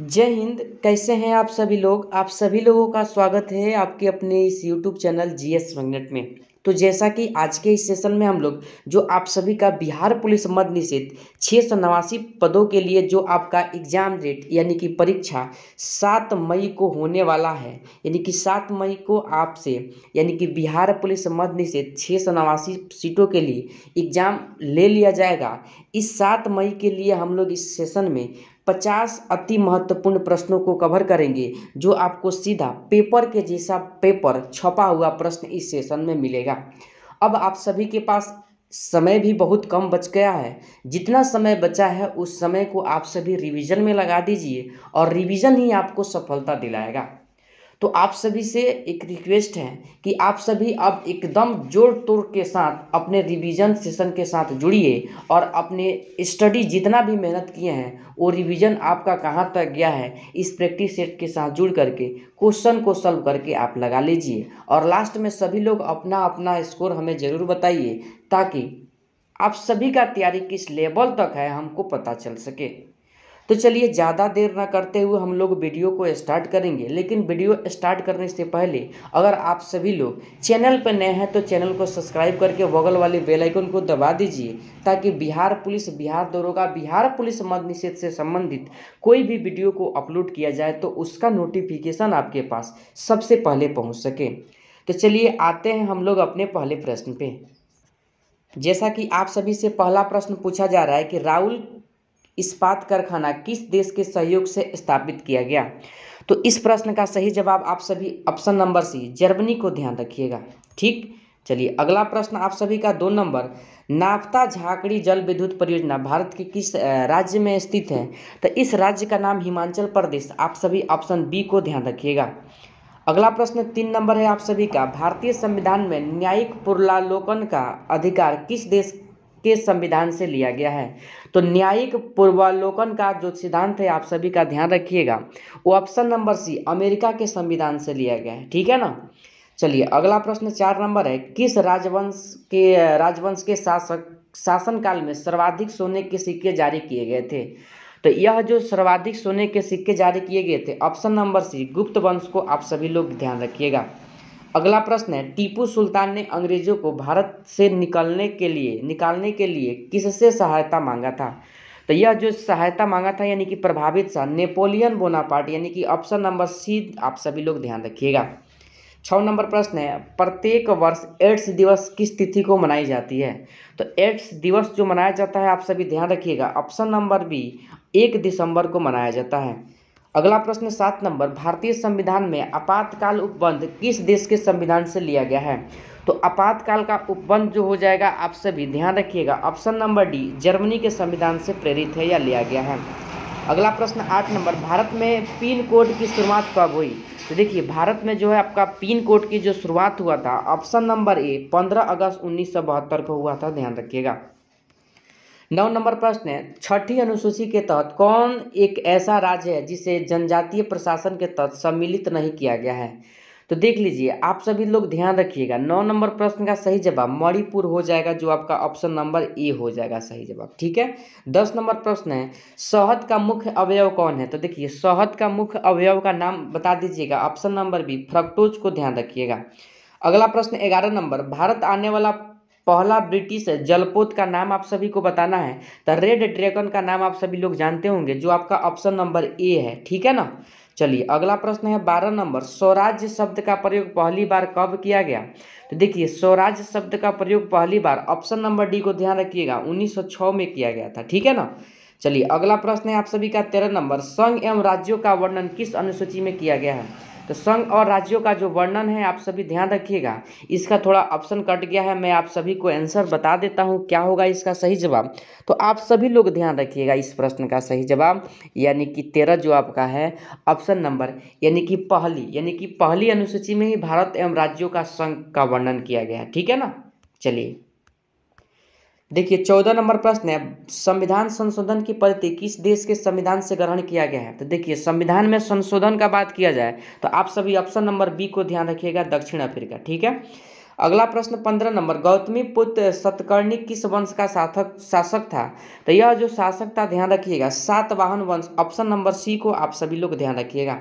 जय हिंद कैसे हैं आप सभी लोग आप सभी लोगों का स्वागत है आपके अपने इस YouTube channel G S Magnet में तो जैसा कि आज के इस सेशन में हम लोग जो आप सभी का बिहार पुलिस मद निषेध छः सौ नवासी पदों के लिए जो आपका एग्जाम डेट यानी कि परीक्षा सात मई को होने वाला है यानी कि सात मई को आपसे यानी कि बिहार पुलिस मद निषेध छः सौ नवासी सीटों के लिए एग्जाम ले लिया जाएगा इस सात मई के लिए हम लोग इस सेशन में पचास अति महत्वपूर्ण प्रश्नों को कवर करेंगे जो आपको सीधा पेपर के जैसा पेपर छपा हुआ प्रश्न इस सेशन में मिलेगा अब आप सभी के पास समय भी बहुत कम बच गया है जितना समय बचा है उस समय को आप सभी रिवीजन में लगा दीजिए और रिवीजन ही आपको सफलता दिलाएगा तो आप सभी से एक रिक्वेस्ट है कि आप सभी अब एकदम जोड़ तोड़ के साथ अपने रिवीजन सेशन के साथ जुड़िए और अपने स्टडी जितना भी मेहनत किए हैं वो रिवीजन आपका कहाँ तक गया है इस प्रैक्टिस सेट के साथ जुड़ करके क्वेश्चन को सॉल्व करके आप लगा लीजिए और लास्ट में सभी लोग अपना अपना स्कोर हमें ज़रूर बताइए ताकि आप सभी का तैयारी किस लेवल तक है हमको पता चल सके तो चलिए ज़्यादा देर ना करते हुए हम लोग वीडियो को स्टार्ट करेंगे लेकिन वीडियो स्टार्ट करने से पहले अगर आप सभी लोग चैनल पर नए हैं तो चैनल को सब्सक्राइब करके बगल वाले बेलाइकन को दबा दीजिए ताकि बिहार पुलिस बिहार दरोगा बिहार पुलिस मद निषेध से संबंधित कोई भी वीडियो को अपलोड किया जाए तो उसका नोटिफिकेशन आपके पास सबसे पहले पहुँच सके तो चलिए आते हैं हम लोग अपने पहले प्रश्न पे जैसा कि आप सभी से पहला प्रश्न पूछा जा रहा है कि राहुल इस्पात कारखाना किस देश के सहयोग से स्थापित किया गया तो इस प्रश्न का सही जवाब आप सभी ऑप्शन नंबर सी जर्मनी को ध्यान रखिएगा ठीक चलिए अगला प्रश्न आप सभी का दो नंबर नाफ्ता झाकड़ी जल विद्युत परियोजना भारत के किस राज्य में स्थित है तो इस राज्य का नाम हिमाचल प्रदेश आप सभी ऑप्शन बी को ध्यान रखिएगा अगला प्रश्न तीन नंबर है आप सभी का भारतीय संविधान में न्यायिक पुरलालोकन का अधिकार किस देश के संविधान से लिया गया है तो न्यायिक पूर्वालोकन का जो सिद्धांत है आप सभी का ध्यान रखिएगा वो ऑप्शन नंबर सी अमेरिका के संविधान से लिया गया है ठीक है ना चलिए अगला प्रश्न चार नंबर है किस राजवंश के राजवंश के शासक शासनकाल में सर्वाधिक सोने के सिक्के जारी किए गए थे तो यह जो सर्वाधिक सोने के सिक्के जारी किए गए थे ऑप्शन नंबर सी गुप्त वंश को आप सभी लोग ध्यान रखिएगा अगला प्रश्न है टीपू सुल्तान ने अंग्रेजों को भारत से निकलने के लिए निकालने के लिए किससे सहायता मांगा था तो यह जो सहायता मांगा था यानी कि प्रभावित सा नेपोलियन बोनापार्ट यानी कि ऑप्शन नंबर सी आप सभी लोग ध्यान रखिएगा छ नंबर प्रश्न है प्रत्येक वर्ष एड्स दिवस किस तिथि को मनाई जाती है तो एड्स दिवस जो मनाया जाता है आप सभी ध्यान रखिएगा ऑप्शन नंबर बी एक दिसंबर को मनाया जाता है अगला प्रश्न सात नंबर भारतीय संविधान में आपातकाल उपबंध किस देश के संविधान से लिया गया है तो आपातकाल का उपबंध जो हो जाएगा आप सभी ध्यान रखिएगा ऑप्शन नंबर डी जर्मनी के संविधान से प्रेरित है या लिया गया है अगला प्रश्न आठ नंबर भारत में पिन कोड की शुरुआत कब हुई तो देखिए भारत में जो है आपका पिन कोड की जो शुरुआत हुआ था ऑप्शन नंबर ए पंद्रह अगस्त उन्नीस को हुआ था ध्यान रखिएगा नौ नंबर प्रश्न है छठी अनुसूची के तहत कौन एक ऐसा राज्य है जिसे जनजातीय प्रशासन के तहत सम्मिलित नहीं किया गया है तो देख लीजिए आप सभी लोग ध्यान रखिएगा नौ नंबर प्रश्न का सही जवाब मणिपुर हो जाएगा जो आपका ऑप्शन नंबर ए हो जाएगा सही जवाब ठीक है दस नंबर प्रश्न है शहद का मुख्य अवयव कौन है तो देखिए शहद का मुख्य अवयव का नाम बता दीजिएगा ऑप्शन नंबर बी फ्रक्टोज को ध्यान रखिएगा अगला प्रश्न ग्यारह नंबर भारत आने वाला पहला ब्रिटिश जलपोत का नाम आप सभी को बताना है तो रेड ड्रैगन का नाम आप सभी लोग जानते होंगे जो आपका ऑप्शन नंबर ए है ठीक है ना चलिए अगला प्रश्न है बारह नंबर स्वराज्य शब्द का प्रयोग पहली बार कब किया गया तो देखिए स्वराज्य शब्द का प्रयोग पहली बार ऑप्शन नंबर डी को ध्यान रखिएगा 1906 में किया गया था ठीक है ना चलिए अगला प्रश्न है आप सभी का तेरह नंबर संघ एवं राज्यों का वर्णन किस अनुसूची में किया गया है तो संघ और राज्यों का जो वर्णन है आप सभी ध्यान रखिएगा इसका थोड़ा ऑप्शन कट गया है मैं आप सभी को आंसर बता देता हूँ क्या होगा इसका सही जवाब तो आप सभी लोग ध्यान रखिएगा इस प्रश्न का सही जवाब यानी कि तेरह जो आपका है ऑप्शन नंबर यानी कि पहली यानी कि पहली अनुसूची में ही भारत एवं राज्यों का संघ का वर्णन किया गया ठीक है ना चलिए देखिए चौदह नंबर प्रश्न है संविधान संशोधन की पद्धति किस देश के संविधान से ग्रहण किया गया है तो देखिए संविधान में संशोधन का बात किया जाए तो आप सभी ऑप्शन नंबर बी को ध्यान रखिएगा दक्षिण अफ्रीका ठीक है अगला प्रश्न पंद्रह नंबर गौतमी पुत्र सतकर्णी किस वंश का साथक शासक था तो यह जो शासक था ध्यान रखिएगा सातवाहन वंश ऑप्शन नंबर सी को आप सभी लोग ध्यान रखिएगा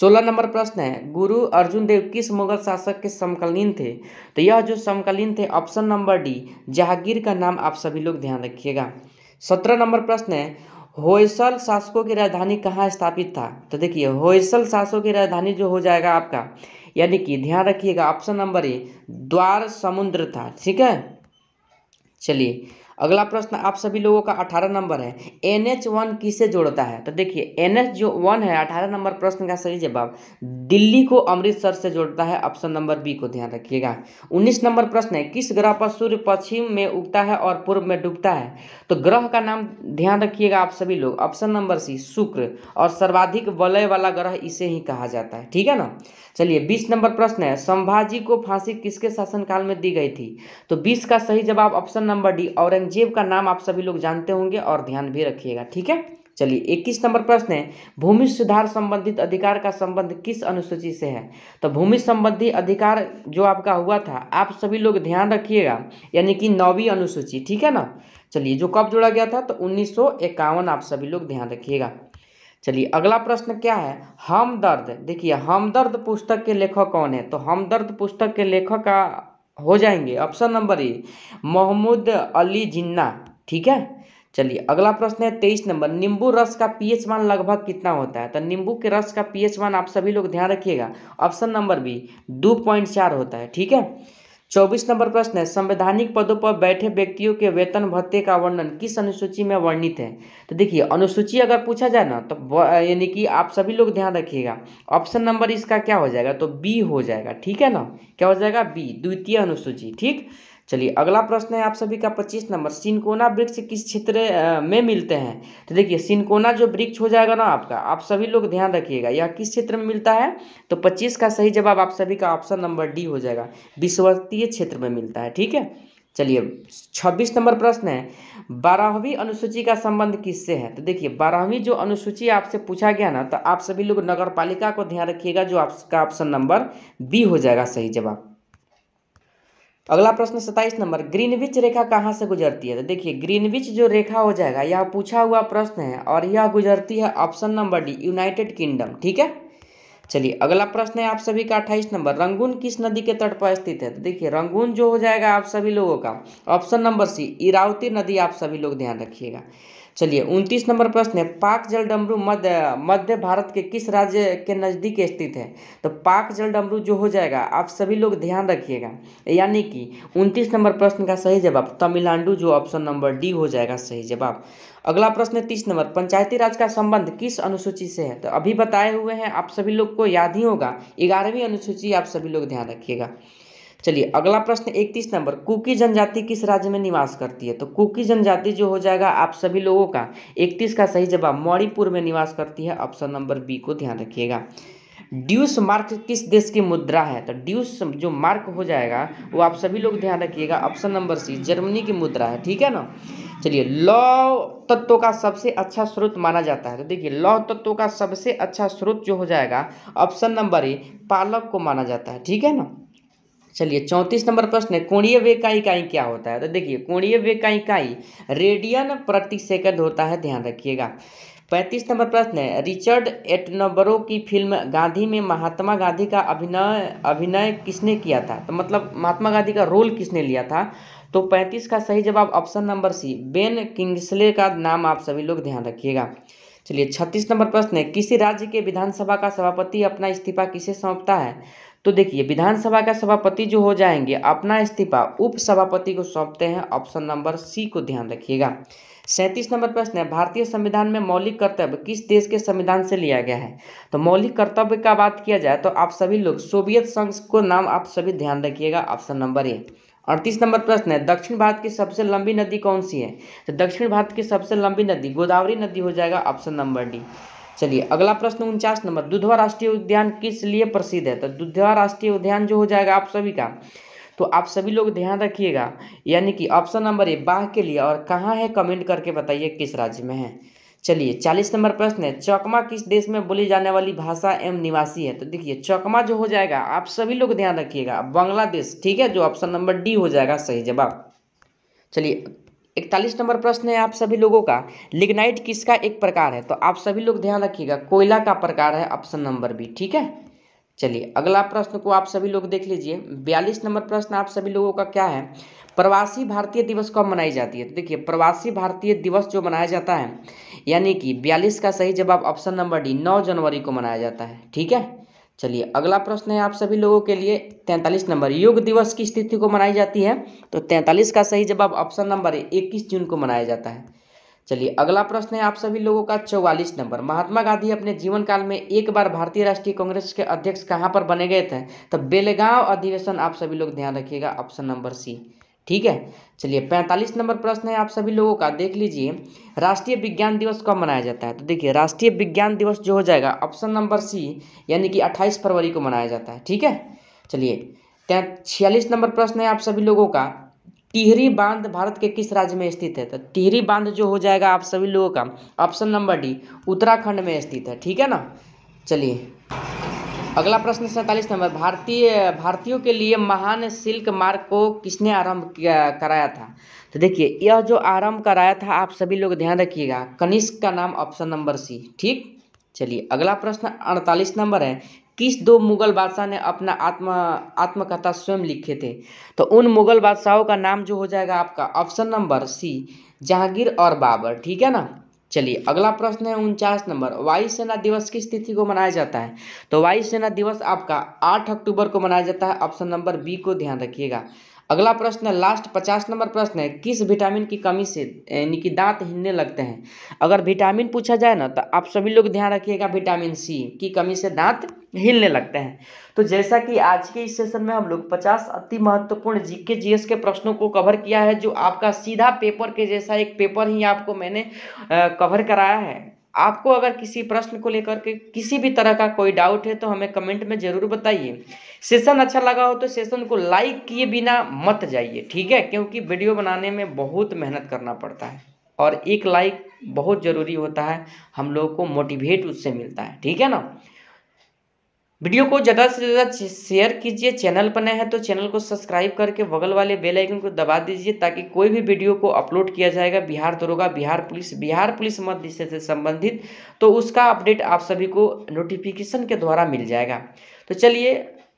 सोलह नंबर प्रश्न है गुरु अर्जुन देव किस मुगल शासक के समकालीन थे तो यह जो समकालीन थे ऑप्शन नंबर डी जहांगीर का नाम आप सभी लोग ध्यान रखिएगा सत्रह नंबर प्रश्न है होयसल शासकों की राजधानी कहाँ स्थापित था तो देखिए होयसल शासकों की राजधानी जो हो जाएगा आपका यानी कि ध्यान रखिएगा ऑप्शन नंबर ए द्वार समुद्र था ठीक है चलिए अगला प्रश्न आप सभी लोगों का अठारह नंबर है एन एच वन किसे जोड़ता है तो देखिए एन एच जो वन है अठारह नंबर प्रश्न का सही जवाब दिल्ली को अमृतसर से जोड़ता है ऑप्शन नंबर बी को ध्यान रखिएगा उन्नीस नंबर प्रश्न है किस ग्रह पर सूर्य पश्चिम में उगता है और पूर्व में डूबता है तो ग्रह का नाम ध्यान रखिएगा आप सभी लोग ऑप्शन नंबर सी शुक्र और सर्वाधिक वलय वाला ग्रह इसे ही कहा जाता है ठीक है ना चलिए बीस नंबर प्रश्न है संभाजी को फांसी किसके शासनकाल में दी गई थी तो बीस का सही जवाब option number D Aurangzeb Aurangzeb का नाम आप सभी लोग जानते होंगे और ध्यान भी रखिएगा ठीक है चलिए इक्कीस नंबर प्रश्न है भूमि सुधार संबंधित अधिकार का संबंध किस अनुसूची से है तो भूमि संबंधी अधिकार जो आपका हुआ था आप सभी लोग ध्यान रखिएगा यानी कि नौवीं अनुसूची ठीक है ना चलिए जो कब जोड़ा गया था तो उन्नीस आप सभी लोग ध्यान रखिएगा चलिए अगला प्रश्न क्या है हमदर्द देखिए हमदर्द पुस्तक के लेखक कौन है तो हमदर्द पुस्तक के लेखक का हो जाएंगे option number A Mohammad Ali Jinnah ठीक है चलिए अगला प्रश्न है तेईस नंबर नींबू रस का पीएच मान लगभग कितना होता है तो नींबू के रस का पीएच मान आप सभी लोग ध्यान रखिएगा ऑप्शन नंबर बी दो पॉइंट चार होता है ठीक है चौबीस नंबर प्रश्न है संवैधानिक पदों पर बैठे व्यक्तियों के वेतन भत्ते का वर्णन किस अनुसूची में वर्णित है तो देखिए अनुसूची अगर पूछा जाए ना तो यानी कि आप सभी लोग ध्यान रखिएगा ऑप्शन नंबर इसका क्या हो जाएगा तो बी हो जाएगा ठीक है ना क्या हो जाएगा बी द्वितीय अनुसूची ठीक चलिए अगला प्रश्न है आप सभी का पच्चीस नंबर सिनकोना वृक्ष किस क्षेत्र में मिलते हैं तो देखिए सिनकोना जो वृक्ष हो जाएगा ना आपका आप सभी लोग ध्यान रखिएगा यह किस क्षेत्र में मिलता है तो पच्चीस का सही जवाब आप सभी का ऑप्शन नंबर डी हो जाएगा विश्वतीय क्षेत्र में मिलता है ठीक है चलिए छब्बीस नंबर प्रश्न है बारहवीं अनुसूची का संबंध किससे है तो देखिए बारहवीं जो अनुसूची आपसे पूछा गया ना तो आप सभी लोग नगर पालिका को ध्यान रखिएगा जो आपका ऑप्शन नंबर बी हो जाएगा सही जवाब अगला प्रश्न सत्ताईस नंबर ग्रीनविच रेखा कहाँ से गुजरती है तो देखिए ग्रीनविच जो रेखा हो जाएगा यह पूछा हुआ प्रश्न है और यह गुजरती है option number D United Kingdom ठीक है चलिए अगला प्रश्न है आप सभी का अट्ठाईस नंबर रंगून किस नदी के तट पर स्थित है तो देखिए रंगून जो हो जाएगा आप सभी लोगों का ऑप्शन नंबर सी इरावती नदी आप सभी लोग ध्यान रखिएगा चलिए उनतीस नंबर प्रश्न है पाक जल डमरू मध्य मध्य भारत के किस राज्य के नज़दीक स्थित है तो पाक जल डमरू जो हो जाएगा आप सभी लोग ध्यान रखिएगा यानी कि उनतीस नंबर प्रश्न का सही जवाब तमिलनाडु जो ऑप्शन नंबर डी हो जाएगा सही जवाब अगला प्रश्न है तीस नंबर पंचायती राज का संबंध किस अनुसूची से है तो अभी बताए हुए हैं आप सभी लोग को याद ही होगा ग्यारहवीं अनुसूची आप सभी लोग ध्यान रखिएगा चलिए अगला प्रश्न इकतीस नंबर कुकी जनजाति किस राज्य में निवास करती है तो कुकी जनजाति जो हो जाएगा आप सभी लोगों का इकतीस का सही जवाब मणिपुर में निवास करती है ऑप्शन नंबर बी को ध्यान रखिएगा ड्यूस मार्क किस देश की मुद्रा है तो ड्यूस जो मार्क हो जाएगा वो आप सभी लोग ध्यान रखिएगा ऑप्शन नंबर सी जर्मनी की मुद्रा है ठीक है ना चलिए लौ तत्व का सबसे अच्छा स्रोत माना जाता है तो देखिए लौ तत्व का सबसे अच्छा स्रोत जो हो जाएगा ऑप्शन नंबर ए पालक को माना जाता है ठीक है ना चलिए चौंतीस नंबर प्रश्न है कोणीय वेग का इकाई क्या होता है तो देखिए कोणीय वेग का इकाई रेडियन प्रति सेकंड होता है ध्यान रखिएगा पैंतीस नंबर प्रश्न है रिचर्ड एटनबरो की फिल्म गांधी में महात्मा गांधी का अभिनय अभिनय किसने किया था तो मतलब महात्मा गांधी का रोल किसने लिया था तो पैंतीस का सही जवाब option number C Ben Kingsley का नाम आप सभी लोग ध्यान रखिएगा चलिए छत्तीस नंबर प्रश्न है किसी राज्य के विधानसभा का सभापति अपना इस्तीफा किसे सौंपता है तो देखिए विधानसभा का सभापति जो हो जाएंगे अपना इस्तीफा उप सभापति को सौंपते हैं ऑप्शन नंबर सी को ध्यान रखिएगा सैंतीस नंबर प्रश्न है भारतीय संविधान में मौलिक कर्तव्य किस देश के संविधान से लिया गया है तो मौलिक कर्तव्य का बात किया जाए तो आप सभी लोग सोवियत संघ को नाम आप सभी ध्यान रखिएगा ऑप्शन नंबर ए अड़तीस नंबर प्रश्न है दक्षिण भारत की सबसे लंबी नदी कौन सी है तो दक्षिण भारत की सबसे लंबी नदी गोदावरी नदी हो जाएगा ऑप्शन नंबर डी चलिए अगला प्रश्न उनचास नंबर दुधवा राष्ट्रीय उद्यान किस लिए प्रसिद्ध है तो दुधवा राष्ट्रीय उद्यान जो हो जाएगा आप सभी का तो आप सभी लोग ध्यान रखिएगा यानी कि ऑप्शन नंबर ए बाह के लिए और कहाँ है कमेंट करके बताइए किस राज्य में है चलिए चालीस नंबर प्रश्न है चकमा किस देश में बोली जाने वाली भाषा एवं निवासी है तो देखिए चकमा जो हो जाएगा आप सभी लोग ध्यान रखिएगा बांग्लादेश ठीक है जो ऑप्शन नंबर डी हो जाएगा सही जवाब चलिए इकतालीस नंबर प्रश्न है आप सभी लोगों का लिग्नाइट किसका एक प्रकार है तो आप सभी लोग ध्यान रखिएगा कोयला का प्रकार है ऑप्शन नंबर बी ठीक है चलिए अगला प्रश्न को आप सभी लोग देख लीजिए बयालीस नंबर प्रश्न आप सभी लोगों का क्या है प्रवासी भारतीय दिवस कब मनाई जाती है तो देखिए प्रवासी भारतीय दिवस जो मनाया जाता है यानी कि बयालीस का सही जवाब ऑप्शन नंबर डी नौ जनवरी को मनाया जाता है ठीक है चलिए अगला प्रश्न है आप सभी लोगों के लिए तैंतालीस नंबर योग दिवस की स्थिति को मनाई जाती है तो तैंतालीस का सही जवाब ऑप्शन नंबर इक्कीस जून को मनाया जाता है चलिए अगला प्रश्न है आप सभी लोगों का चौवालीस नंबर महात्मा गांधी अपने जीवन काल में एक बार भारतीय राष्ट्रीय कांग्रेस के अध्यक्ष कहाँ पर बने गए थे तो बेलगांव अधिवेशन आप सभी लोग ध्यान रखिएगा ऑप्शन नंबर सी ठीक है चलिए पैंतालीस नंबर प्रश्न है आप सभी लोगों का देख लीजिए राष्ट्रीय विज्ञान दिवस कब मनाया जाता है तो देखिए राष्ट्रीय विज्ञान दिवस जो हो जाएगा ऑप्शन नंबर सी यानी कि 28 फरवरी को मनाया जाता है ठीक है चलिए छियालीस नंबर प्रश्न है आप सभी लोगों का टिहरी बांध भारत के किस राज्य में स्थित है तो टिहरी बांध जो हो जाएगा आप सभी लोगों का ऑप्शन नंबर डी उत्तराखंड में स्थित है ठीक है ना चलिए अगला प्रश्न सैंतालीस नंबर भारतीय भारतीयों के लिए महान सिल्क मार्ग को किसने आरंभ कराया था तो देखिए यह जो आरंभ कराया था आप सभी लोग ध्यान रखिएगा कनिष्क का नाम ऑप्शन नंबर सी ठीक चलिए अगला प्रश्न अड़तालीस नंबर है किस दो मुगल बादशाह ने अपना आत्म आत्मकथा स्वयं लिखे थे तो उन मुगल बादशाहों का नाम जो हो जाएगा आपका ऑप्शन नंबर सी जहांगीर और बाबर ठीक है ना चलिए अगला प्रश्न है उनचास नंबर वायुसेना दिवस किस तिथि को मनाया जाता है तो वायुसेना दिवस आपका आठ अक्टूबर को मनाया जाता है ऑप्शन नंबर बी को ध्यान रखिएगा अगला प्रश्न है लास्ट पचास नंबर प्रश्न है किस विटामिन की कमी से यानी कि दांत हिलने लगते हैं अगर विटामिन पूछा जाए ना तो आप सभी लोग ध्यान रखिएगा विटामिन सी की कमी से दांत हिलने लगते हैं तो जैसा कि आज के इस सेशन में हम लोग पचास अति महत्वपूर्ण जीके जीएस के प्रश्नों को कवर किया है जो आपका सीधा पेपर के जैसा एक पेपर ही आपको मैंने कवर कराया है आपको अगर किसी प्रश्न को लेकर के किसी भी तरह का कोई डाउट है तो हमें कमेंट में ज़रूर बताइए सेशन अच्छा लगा हो तो सेशन को लाइक किए बिना मत जाइए ठीक है क्योंकि वीडियो बनाने में बहुत मेहनत करना पड़ता है और एक लाइक बहुत ज़रूरी होता है हम लोगों को मोटिवेट उससे मिलता है ठीक है ना वीडियो को ज़्यादा से ज़्यादा शेयर कीजिए चैनल पर नए हैं तो चैनल को सब्सक्राइब करके बगल वाले बेल आइकन को दबा दीजिए ताकि कोई भी वीडियो को अपलोड किया जाएगा बिहार दरोगा बिहार पुलिस बिहार पुलिस मध्य से संबंधित तो उसका अपडेट आप सभी को नोटिफिकेशन के द्वारा मिल जाएगा तो चलिए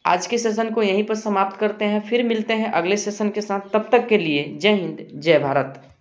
आज के सेशन को यहीं पर समाप्त करते हैं फिर मिलते हैं अगले सेशन के साथ तब तक के लिए जय हिंद जय भारत